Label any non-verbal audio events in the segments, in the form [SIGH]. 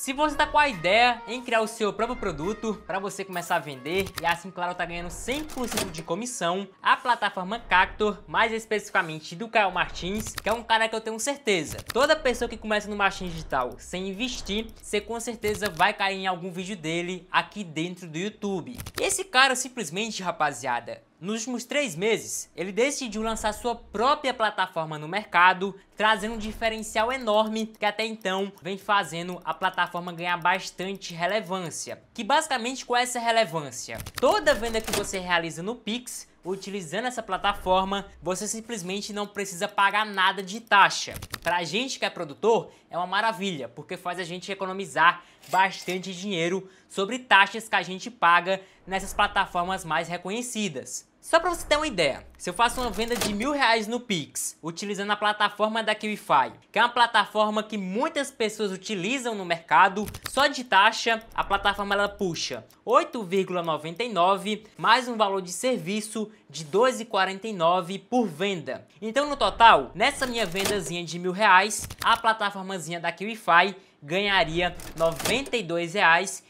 Se você tá com a ideia em criar o seu próprio produto para você começar a vender e assim, claro, tá ganhando 100% de comissão, a plataforma Cactor, mais especificamente do Caio Martins, que é um cara que eu tenho certeza. Toda pessoa que começa no marketing digital sem investir, você com certeza vai cair em algum vídeo dele aqui dentro do YouTube. E esse cara simplesmente, rapaziada, nos últimos três meses, ele decidiu lançar sua própria plataforma no mercado, trazendo um diferencial enorme que até então vem fazendo a plataforma ganhar bastante relevância. Que basicamente qual é essa relevância? Toda venda que você realiza no Pix utilizando essa plataforma, você simplesmente não precisa pagar nada de taxa. Pra gente que é produtor, é uma maravilha, porque faz a gente economizar bastante dinheiro sobre taxas que a gente paga nessas plataformas mais reconhecidas. Só para você ter uma ideia, se eu faço uma venda de mil reais no Pix, utilizando a plataforma da QIFI, que é uma plataforma que muitas pessoas utilizam no mercado, só de taxa, a plataforma ela puxa 8,99 mais um valor de serviço de 12,49 por venda. Então no total, nessa minha vendazinha de mil reais, a plataformazinha da QIFI ganharia R$ reais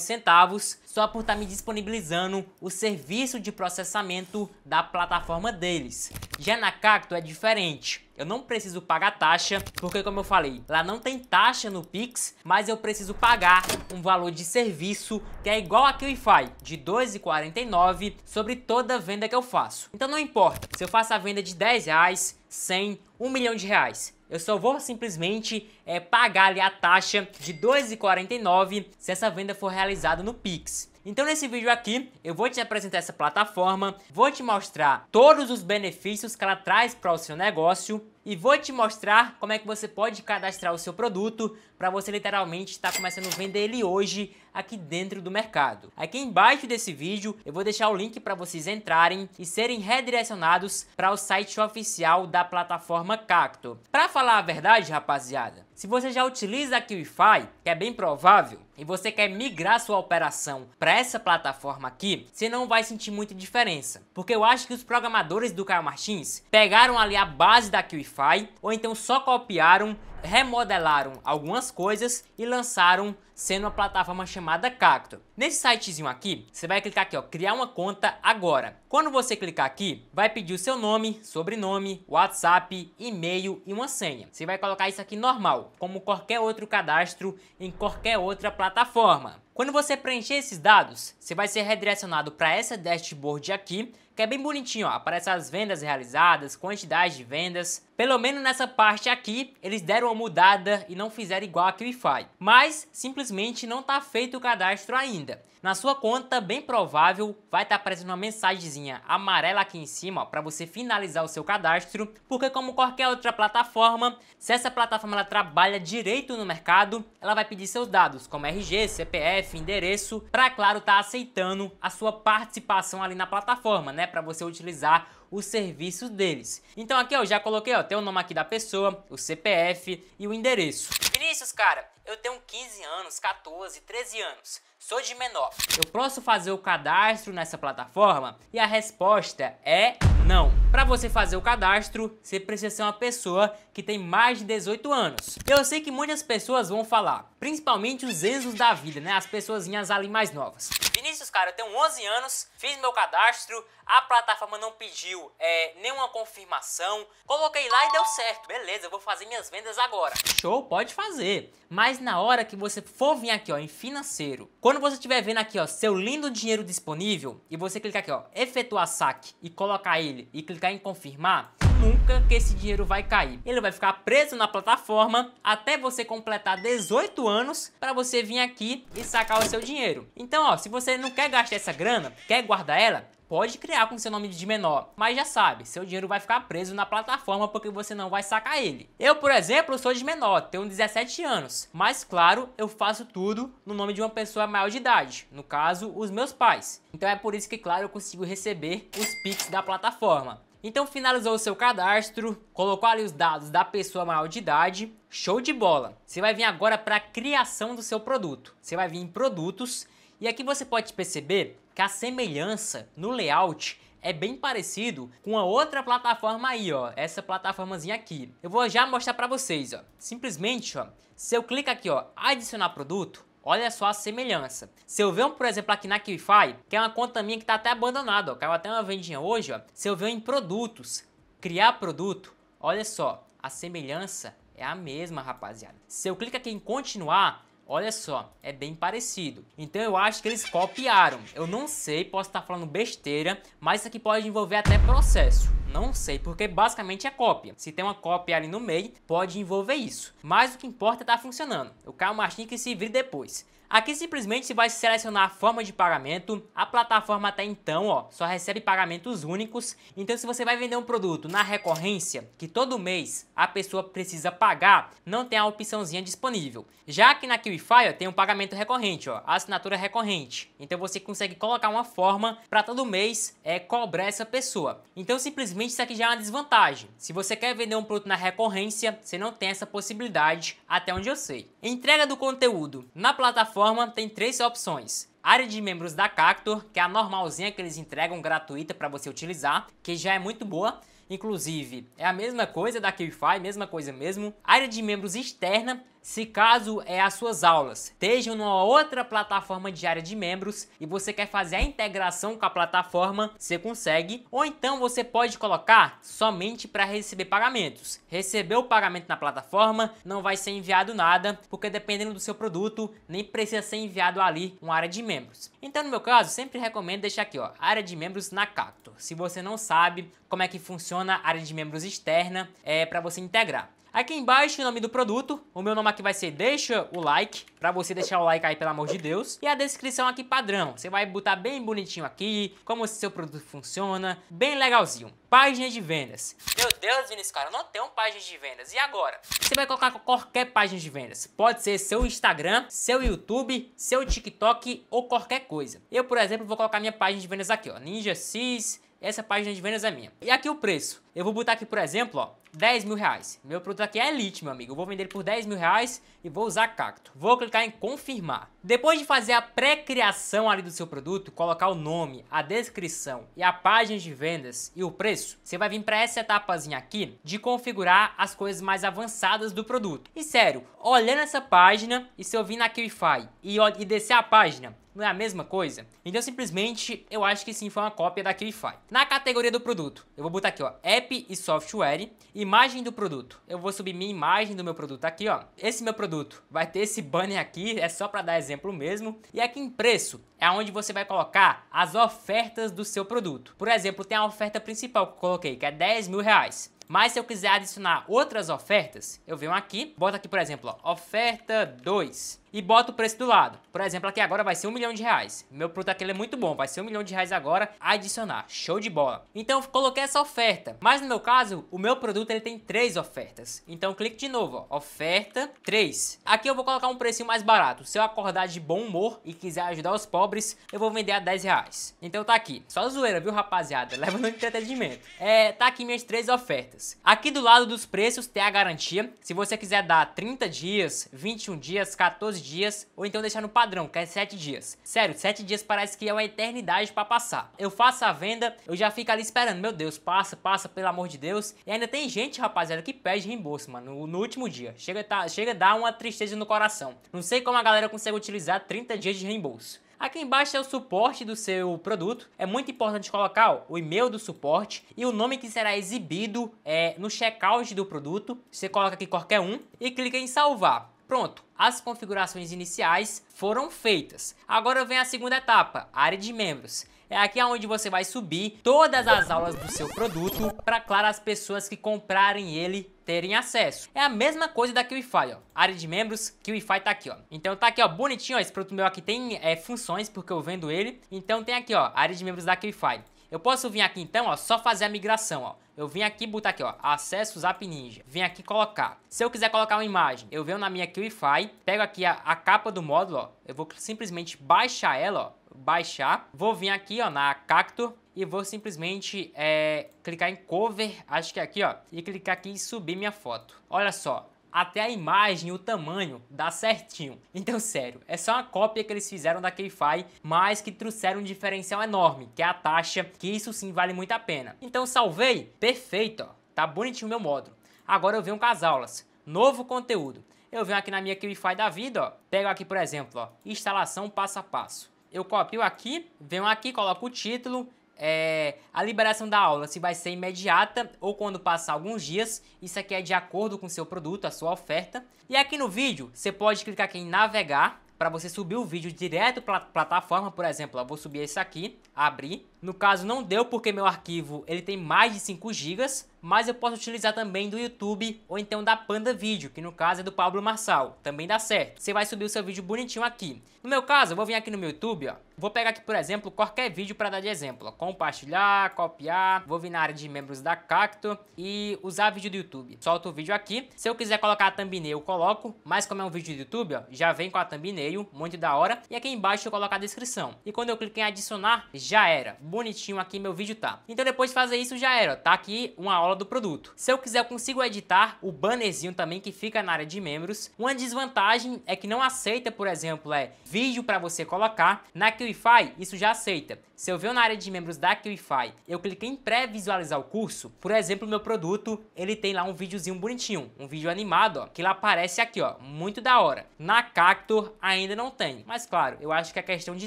centavos só por estar tá me disponibilizando o serviço de processamento da plataforma deles. Já na Cacto é diferente. Eu não preciso pagar taxa, porque como eu falei, lá não tem taxa no Pix, mas eu preciso pagar um valor de serviço que é igual a QIFI, de 2,49 sobre toda venda que eu faço. Então não importa se eu faço a venda de 10 reais, 100, 1 milhão de reais. Eu só vou simplesmente é, pagar ali a taxa de R$ 2,49 se essa venda for realizada no Pix. Então nesse vídeo aqui eu vou te apresentar essa plataforma, vou te mostrar todos os benefícios que ela traz para o seu negócio e vou te mostrar como é que você pode cadastrar o seu produto para você literalmente estar tá começando a vender ele hoje aqui dentro do mercado. Aqui embaixo desse vídeo eu vou deixar o link para vocês entrarem e serem redirecionados para o site oficial da plataforma Cacto. Para falar a verdade, rapaziada, se você já utiliza a QIFI, que é bem provável, e você quer migrar sua operação para essa plataforma aqui, você não vai sentir muita diferença, porque eu acho que os programadores do Caio Martins pegaram ali a base da QIFI Spotify, ou então só copiaram, remodelaram algumas coisas e lançaram sendo uma plataforma chamada Cacto. Nesse sitezinho aqui, você vai clicar aqui, ó, criar uma conta agora. Quando você clicar aqui, vai pedir o seu nome, sobrenome, WhatsApp, e-mail e uma senha. Você vai colocar isso aqui normal, como qualquer outro cadastro em qualquer outra plataforma. Quando você preencher esses dados, você vai ser redirecionado para essa dashboard aqui, que é bem bonitinho, ó. aparece as vendas realizadas, quantidade de vendas, pelo menos nessa parte aqui, eles deram uma mudada e não fizeram igual a QIFI. Mas, simplesmente não está feito o cadastro ainda. Na sua conta, bem provável, vai estar tá aparecendo uma mensagenzinha amarela aqui em cima para você finalizar o seu cadastro, porque como qualquer outra plataforma, se essa plataforma ela trabalha direito no mercado, ela vai pedir seus dados, como RG, CPF, endereço, para claro estar tá aceitando a sua participação ali na plataforma, né, para você utilizar o serviço deles. Então aqui eu já coloquei, ó, tem o nome aqui da pessoa, o CPF e o endereço. Vinícius, cara, eu tenho 15 anos, 14, 13 anos sou de menor. Eu posso fazer o cadastro nessa plataforma? E a resposta é não. Para você fazer o cadastro, você precisa ser uma pessoa que tem mais de 18 anos. Eu sei que muitas pessoas vão falar, principalmente os exos da vida, né? As pessoas ali mais novas. Vinícius, cara, eu tenho 11 anos, fiz meu cadastro, a plataforma não pediu é, nenhuma confirmação, coloquei lá e deu certo. Beleza, eu vou fazer minhas vendas agora. Show, pode fazer. Mas na hora que você for vir aqui, ó, em financeiro, quando quando você estiver vendo aqui, ó, seu lindo dinheiro disponível, e você clicar aqui, ó, efetuar saque e colocar ele e clicar em confirmar, nunca que esse dinheiro vai cair. Ele vai ficar preso na plataforma até você completar 18 anos para você vir aqui e sacar o seu dinheiro. Então, ó, se você não quer gastar essa grana, quer guardar ela, pode criar com seu nome de menor, mas já sabe, seu dinheiro vai ficar preso na plataforma porque você não vai sacar ele. Eu, por exemplo, sou de menor, tenho 17 anos, mas claro, eu faço tudo no nome de uma pessoa maior de idade, no caso, os meus pais. Então é por isso que, claro, eu consigo receber os Pix da plataforma. Então finalizou o seu cadastro, colocou ali os dados da pessoa maior de idade, show de bola. Você vai vir agora para a criação do seu produto. Você vai vir em produtos e aqui você pode perceber que a semelhança no layout é bem parecido com a outra plataforma aí, ó, essa plataformazinha aqui. Eu vou já mostrar para vocês, ó. Simplesmente, ó, se eu clicar aqui, ó, adicionar produto, Olha só a semelhança. Se eu ver, por exemplo, aqui na Qify, que é uma conta minha que tá até abandonada, ó, caiu até uma vendinha hoje, ó. Se eu ver em produtos, criar produto, olha só, a semelhança é a mesma, rapaziada. Se eu clicar aqui em continuar, Olha só, é bem parecido. Então eu acho que eles copiaram. Eu não sei, posso estar falando besteira, mas isso aqui pode envolver até processo. Não sei, porque basicamente é cópia. Se tem uma cópia ali no meio, pode envolver isso. Mas o que importa é tá funcionando. O carro marchinho que se vire depois. Aqui simplesmente você vai selecionar a forma de pagamento, a plataforma até então ó, só recebe pagamentos únicos, então se você vai vender um produto na recorrência, que todo mês a pessoa precisa pagar, não tem a opçãozinha disponível. Já que na QIFI ó, tem um pagamento recorrente, ó, assinatura recorrente, então você consegue colocar uma forma para todo mês é, cobrar essa pessoa. Então simplesmente Obviamente isso aqui já é uma desvantagem. Se você quer vender um produto na recorrência, você não tem essa possibilidade, até onde eu sei. Entrega do conteúdo. Na plataforma tem três opções área de membros da Cactor, que é a normalzinha que eles entregam gratuita para você utilizar, que já é muito boa. Inclusive, é a mesma coisa da QFI, mesma coisa mesmo. Área de membros externa se caso é as suas aulas estejam numa outra plataforma de área de membros e você quer fazer a integração com a plataforma, você consegue. Ou então você pode colocar somente para receber pagamentos. Recebeu o pagamento na plataforma, não vai ser enviado nada, porque dependendo do seu produto, nem precisa ser enviado ali uma área de membros. Então, no meu caso, sempre recomendo deixar aqui, ó, área de membros na Cacto. Se você não sabe como é que funciona a área de membros externa, é para você integrar. Aqui embaixo o nome do produto, o meu nome aqui vai ser deixa o like, pra você deixar o like aí, pelo amor de Deus. E a descrição aqui padrão, você vai botar bem bonitinho aqui, como seu produto funciona, bem legalzinho. Página de vendas. Meu Deus, Vinícius, cara, eu não tenho página de vendas. E agora? Você vai colocar qualquer página de vendas. Pode ser seu Instagram, seu YouTube, seu TikTok ou qualquer coisa. Eu, por exemplo, vou colocar minha página de vendas aqui, ó. Ninja Cis, essa página de vendas é minha. E aqui o preço. Eu vou botar aqui, por exemplo, ó, 10 mil reais. Meu produto aqui é elite, meu amigo. Eu vou vender ele por 10 mil reais e vou usar cacto. Vou clicar em confirmar. Depois de fazer a pré-criação ali do seu produto, colocar o nome, a descrição e a página de vendas e o preço, você vai vir para essa etapazinha aqui de configurar as coisas mais avançadas do produto. E sério, olhando essa página e se eu vir na Qify e, e descer a página, não é a mesma coisa? Então simplesmente eu acho que sim foi uma cópia da Qlify. Na categoria do produto, eu vou botar aqui ó, app e software, imagem do produto. Eu vou subir minha imagem do meu produto aqui ó. Esse meu produto vai ter esse banner aqui, é só para dar exemplo mesmo. E aqui em preço é onde você vai colocar as ofertas do seu produto. Por exemplo, tem a oferta principal que eu coloquei, que é 10 mil reais. Mas se eu quiser adicionar outras ofertas, eu venho aqui, boto aqui por exemplo ó, oferta 2 e bota o preço do lado. Por exemplo, aqui agora vai ser um milhão de reais. Meu produto aqui é muito bom, vai ser um milhão de reais agora, adicionar. Show de bola. Então coloquei essa oferta, mas no meu caso, o meu produto ele tem três ofertas. Então clique de novo, ó, oferta 3. Aqui eu vou colocar um precinho mais barato. Se eu acordar de bom humor e quiser ajudar os pobres, eu vou vender a 10 reais. Então tá aqui. Só zoeira, viu rapaziada? [LAUGHS] Leva no entretenimento. É, tá aqui minhas três ofertas. Aqui do lado dos preços tem a garantia. Se você quiser dar 30 dias, 21 dias, 14 dias, ou então deixar no padrão, que é 7 dias. Sério, 7 dias parece que é uma eternidade para passar. Eu faço a venda, eu já fico ali esperando, meu Deus, passa, passa, pelo amor de Deus. E ainda tem gente, rapaziada, que pede reembolso, mano, no, no último dia. Chega, tá, chega dar uma tristeza no coração. Não sei como a galera consegue utilizar 30 dias de reembolso. Aqui embaixo é o suporte do seu produto. É muito importante colocar ó, o e-mail do suporte e o nome que será exibido é, no checkout do produto. Você coloca aqui qualquer um e clica em salvar. Pronto, as configurações iniciais foram feitas. Agora vem a segunda etapa, a área de membros. É aqui onde você vai subir todas as aulas do seu produto para, claro, as pessoas que comprarem ele terem acesso. É a mesma coisa da QIFI, ó. Área de membros, QIFI tá aqui, ó. Então tá aqui, ó, bonitinho, ó. Esse produto meu aqui tem é, funções, porque eu vendo ele. Então tem aqui, ó, área de membros da QIFI. Eu posso vir aqui então, ó, só fazer a migração, ó. Eu vim aqui botar aqui, ó, acesso Zap Ninja. Vim aqui colocar. Se eu quiser colocar uma imagem, eu venho na minha QIFI, pego aqui a, a capa do módulo, ó. Eu vou simplesmente baixar ela, ó, baixar. Vou vir aqui, ó, na Cacto e vou simplesmente é, clicar em cover, acho que é aqui, ó, e clicar aqui e subir minha foto. Olha só, até a imagem o tamanho dá certinho. Então, sério, é só uma cópia que eles fizeram da Keyfy, mas que trouxeram um diferencial enorme, que é a taxa, que isso sim vale muito a pena. Então, salvei? Perfeito, ó. tá bonitinho o meu módulo. Agora eu venho com as aulas, novo conteúdo. Eu venho aqui na minha Keyfy da vida, ó. pego aqui, por exemplo, ó, instalação passo a passo. Eu copio aqui, venho aqui, coloco o título, é, a liberação da aula, se vai ser imediata ou quando passar alguns dias, isso aqui é de acordo com o seu produto, a sua oferta. E aqui no vídeo, você pode clicar aqui em navegar, para você subir o vídeo direto para a plataforma, por exemplo, eu vou subir esse aqui, abrir, no caso não deu porque meu arquivo ele tem mais de 5 GB, mas eu posso utilizar também do YouTube ou então da Panda Video, que no caso é do Pablo Marçal, também dá certo. Você vai subir o seu vídeo bonitinho aqui. No meu caso, eu vou vir aqui no meu YouTube, ó. Vou pegar aqui, por exemplo, qualquer vídeo para dar de exemplo, ó. compartilhar, copiar, vou vir na área de membros da Cacto e usar vídeo do YouTube. Solto o vídeo aqui. Se eu quiser colocar a thumbnail, eu coloco, mas como é um vídeo do YouTube, ó, já vem com a thumbnail, muito da hora. E aqui embaixo eu coloco a descrição. E quando eu clico em adicionar, já era bonitinho aqui meu vídeo tá. Então depois de fazer isso já era, tá aqui uma aula do produto. Se eu quiser eu consigo editar o bannerzinho também que fica na área de membros. Uma desvantagem é que não aceita, por exemplo, é vídeo para você colocar. Na QIFI isso já aceita. Se eu ver na área de membros da QIFI, eu clico em pré-visualizar o curso, por exemplo, meu produto, ele tem lá um videozinho bonitinho, um vídeo animado, ó, que lá aparece aqui, ó, muito da hora. Na Cactor ainda não tem, mas claro, eu acho que é questão de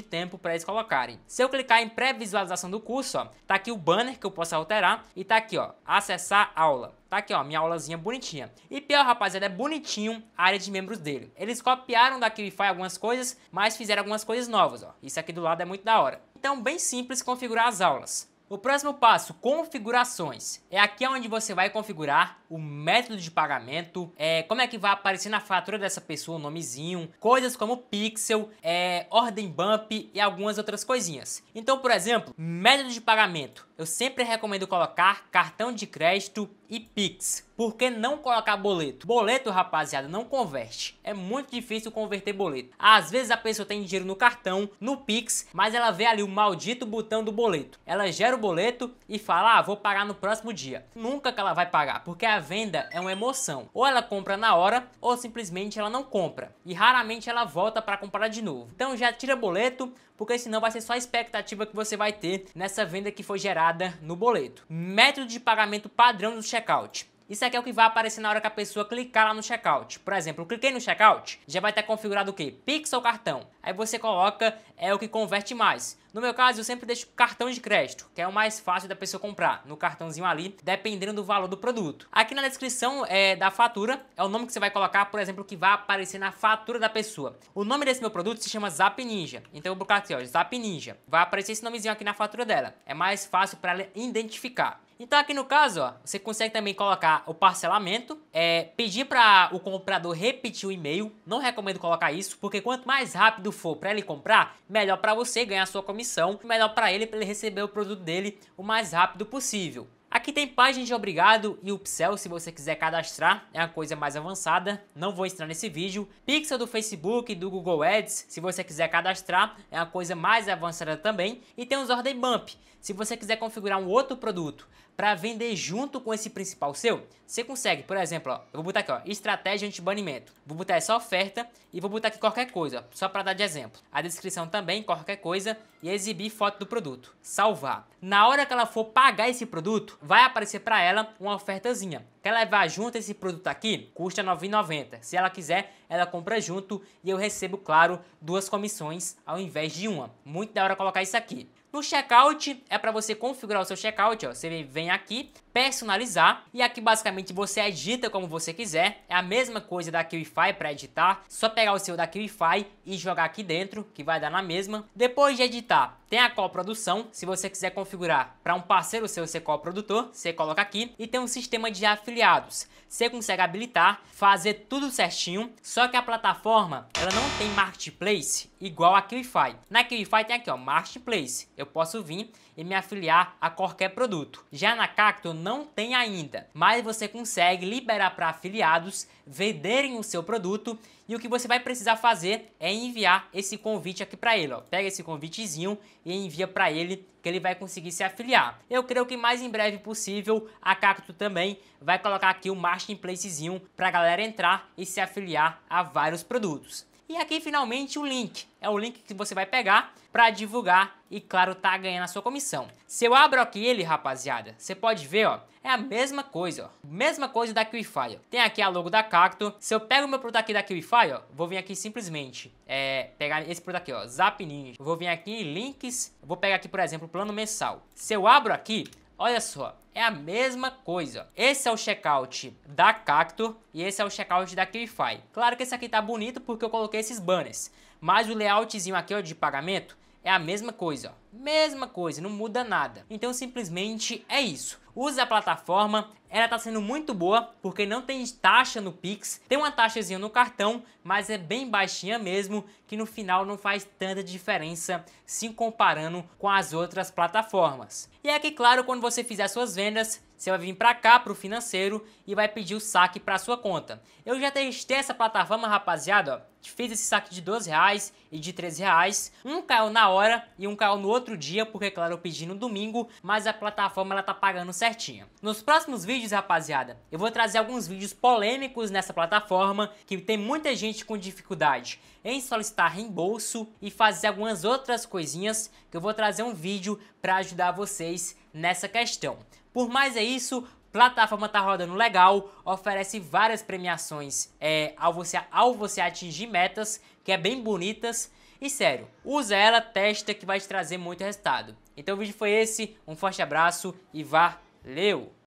tempo para eles colocarem. Se eu clicar em pré-visualizar apresentação do curso, ó. Tá aqui o banner que eu posso alterar e tá aqui, ó, acessar aula. Tá aqui, ó, minha aulazinha bonitinha. E pior, rapaziada, é bonitinho a área de membros dele. Eles copiaram da faz algumas coisas, mas fizeram algumas coisas novas, ó. Isso aqui do lado é muito da hora. Então, bem simples configurar as aulas. O próximo passo, configurações. É aqui onde você vai configurar o método de pagamento, é, como é que vai aparecer na fatura dessa pessoa o nomezinho, coisas como pixel, é, ordem bump e algumas outras coisinhas. Então, por exemplo, método de pagamento. Eu sempre recomendo colocar cartão de crédito e Pix. Por que não colocar boleto? Boleto, rapaziada, não converte. É muito difícil converter boleto. Às vezes a pessoa tem dinheiro no cartão, no Pix, mas ela vê ali o maldito botão do boleto. Ela gera o boleto e fala, ah, vou pagar no próximo dia. Nunca que ela vai pagar, porque a venda é uma emoção. Ou ela compra na hora, ou simplesmente ela não compra. E raramente ela volta para comprar de novo. Então já tira boleto, porque senão vai ser só a expectativa que você vai ter nessa venda que foi gerada no boleto. Método de pagamento padrão do checkout. Isso aqui é o que vai aparecer na hora que a pessoa clicar lá no checkout. Por exemplo, eu cliquei no checkout, já vai estar configurado o quê? Pix ou cartão. Aí você coloca é o que converte mais. No meu caso, eu sempre deixo cartão de crédito, que é o mais fácil da pessoa comprar, no cartãozinho ali, dependendo do valor do produto. Aqui na descrição é, da fatura, é o nome que você vai colocar, por exemplo, que vai aparecer na fatura da pessoa. O nome desse meu produto se chama Zap Ninja. Então eu vou colocar aqui, ó, Zap Ninja. Vai aparecer esse nomezinho aqui na fatura dela. É mais fácil para ela identificar. Então aqui no caso, ó, você consegue também colocar o parcelamento, é, pedir para o comprador repetir o e-mail. Não recomendo colocar isso, porque quanto mais rápido for para ele comprar, melhor para você ganhar sua comissão, melhor para ele para ele receber o produto dele o mais rápido possível. Aqui tem página de obrigado e upsell se você quiser cadastrar, é uma coisa mais avançada, não vou entrar nesse vídeo. Pixel do Facebook e do Google Ads, se você quiser cadastrar, é uma coisa mais avançada também. E tem os Order Bump, se você quiser configurar um outro produto para vender junto com esse principal seu, você consegue, por exemplo, ó, eu vou botar aqui, ó, estratégia anti-banimento. Vou botar essa oferta e vou botar aqui qualquer coisa, ó, só para dar de exemplo. A descrição também, qualquer coisa, e exibir foto do produto. Salvar. Na hora que ela for pagar esse produto, vai aparecer para ela uma ofertazinha. Quer levar junto esse produto aqui? Custa R$ 9,90. Se ela quiser, ela compra junto e eu recebo, claro, duas comissões ao invés de uma. Muito da hora colocar isso aqui. No checkout é para você configurar o seu checkout, ó. Você vem aqui, personalizar. E aqui basicamente você edita como você quiser. É a mesma coisa da QIFI para editar. Só pegar o seu da QIFI e jogar aqui dentro, que vai dar na mesma. Depois de editar, tem a coprodução. Se você quiser configurar para um parceiro seu ser coprodutor, você coloca aqui. E tem um sistema de afiliados. Você consegue habilitar, fazer tudo certinho. Só que a plataforma, ela não tem marketplace igual a QIFI. Na QIFI tem aqui, ó, marketplace. Eu posso vir e me afiliar a qualquer produto. Já na Cacto não tem ainda, mas você consegue liberar para afiliados venderem o seu produto e o que você vai precisar fazer é enviar esse convite aqui para ele. Ó. Pega esse convitezinho e envia para ele que ele vai conseguir se afiliar. Eu creio que mais em breve possível a Cacto também vai colocar aqui o um marketplacezinho para a galera entrar e se afiliar a vários produtos. E aqui finalmente o link, é o link que você vai pegar para divulgar e, claro, tá ganhando a sua comissão. Se eu abro aqui ele, rapaziada, você pode ver, ó, é a mesma coisa, ó. Mesma coisa da QIFI, ó. Tem aqui a logo da Cacto. Se eu pego meu produto aqui da QIFI, ó, vou vir aqui simplesmente, é, pegar esse produto aqui, ó, Zap Ninja. Vou vir aqui em links, vou pegar aqui, por exemplo, o plano mensal. Se eu abro aqui, olha só, é a mesma coisa. Esse é o checkout da Cacto e esse é o checkout da QIFI. Claro que esse aqui tá bonito porque eu coloquei esses banners, mas o layoutzinho aqui ó, de pagamento é a mesma coisa, ó. Mesma coisa, não muda nada. Então simplesmente é isso. Usa a plataforma, ela tá sendo muito boa, porque não tem taxa no Pix, tem uma taxazinha no cartão, mas é bem baixinha mesmo, que no final não faz tanta diferença se comparando com as outras plataformas. E é que claro, quando você fizer suas vendas, você vai vir para cá para o financeiro e vai pedir o saque para sua conta. Eu já testei essa plataforma, rapaziada, ó. Fiz esse saque de 12 reais e de 13 reais. Um caiu na hora e um caiu no outro dia, porque claro, eu pedi no domingo, mas a plataforma ela tá pagando certinho. Nos próximos vídeos, rapaziada, eu vou trazer alguns vídeos polêmicos nessa plataforma, que tem muita gente com dificuldade em solicitar reembolso e fazer algumas outras coisinhas, que eu vou trazer um vídeo para ajudar vocês nessa questão. Por mais é isso, plataforma tá rodando legal, oferece várias premiações é, ao, você, ao você atingir metas, que é bem bonitas. E sério, usa ela, testa que vai te trazer muito resultado. Então o vídeo foi esse, um forte abraço e valeu!